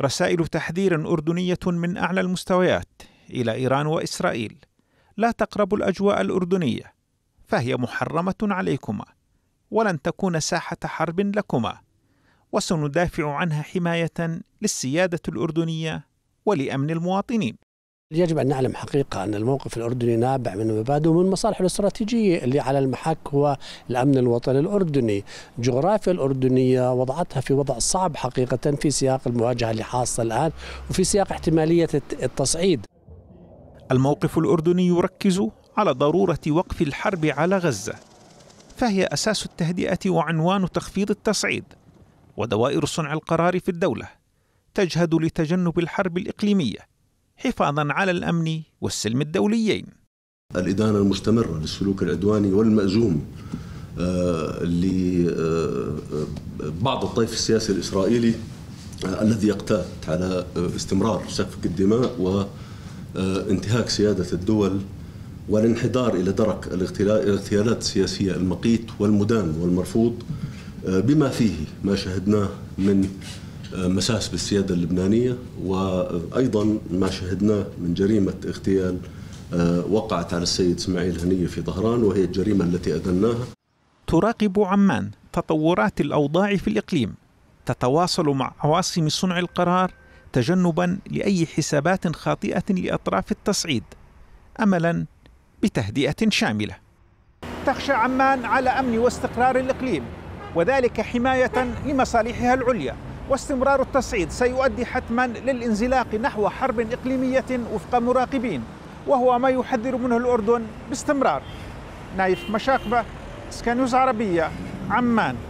رسائل تحذير أردنية من أعلى المستويات إلى إيران وإسرائيل لا تقربوا الأجواء الأردنية فهي محرمة عليكما ولن تكون ساحة حرب لكما وسندافع عنها حماية للسيادة الأردنية ولأمن المواطنين يجب أن نعلم حقيقة أن الموقف الأردني نابع من مبادئه ومن مصالحه الاستراتيجية اللي على المحك هو الأمن الوطني الأردني الجغرافيا الأردنية وضعتها في وضع صعب حقيقة في سياق المواجهة اللي حاصلة الآن وفي سياق احتمالية التصعيد الموقف الأردني يركز على ضرورة وقف الحرب على غزة فهي أساس التهدئة وعنوان تخفيض التصعيد ودوائر صنع القرار في الدولة تجهد لتجنب الحرب الإقليمية حفاظا على الامن والسلم الدوليين. الادانه المستمره للسلوك العدواني والمأزوم آه، لبعض آه، الطيف السياسي الاسرائيلي آه، الذي يقتات على استمرار سفك الدماء وانتهاك سياده الدول والانحدار الى درك الاغتيالات السياسيه المقيت والمدان والمرفوض بما فيه ما شهدناه من مساس بالسياده اللبنانيه وايضا ما شهدناه من جريمه اغتيال آه، وقعت على السيد اسماعيل هنيه في طهران وهي الجريمه التي ادناها. تراقب عمان تطورات الاوضاع في الاقليم، تتواصل مع عواصم صنع القرار تجنبا لاي حسابات خاطئه لاطراف التصعيد، املا بتهدئه شامله. تخشى عمان على امن واستقرار الاقليم وذلك حمايه لمصالحها العليا واستمرار التصعيد سيؤدي حتما للانزلاق نحو حرب إقليمية وفق مراقبين وهو ما يحذر منه الأردن باستمرار نايف مشاقبة سكانيوز عربية عمان